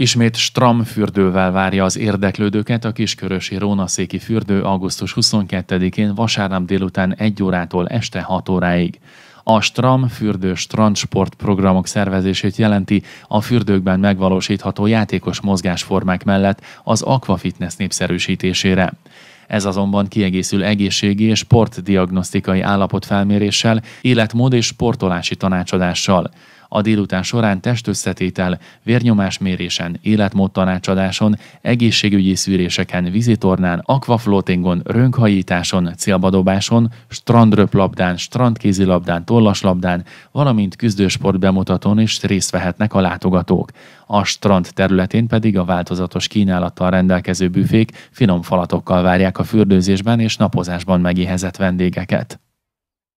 Ismét Stramfürdővel várja az érdeklődőket a Kiskörösi Rónaszéki fürdő augusztus 22-én vasárnap délután 1 órától este 6 óráig. A Stram fürdő strandsport programok szervezését jelenti a fürdőkben megvalósítható játékos mozgásformák mellett az aquafitness népszerűsítésére. Ez azonban kiegészül egészségi és sportdiagnosztikai állapotfelméréssel, életmód és sportolási tanácsadással. A délután során testösszetétel, vérnyomásmérésen, életmódtanácsadáson, egészségügyi szűréseken, vízitornán, akvaflótingon, rönkhajításon, célbadobáson, strandröplabdán, strandkézilabdán, tollaslabdán, valamint küzdősport bemutatón is részt vehetnek a látogatók. A strand területén pedig a változatos kínálattal rendelkező büfék finom falatokkal várják a fürdőzésben és napozásban megéhezett vendégeket.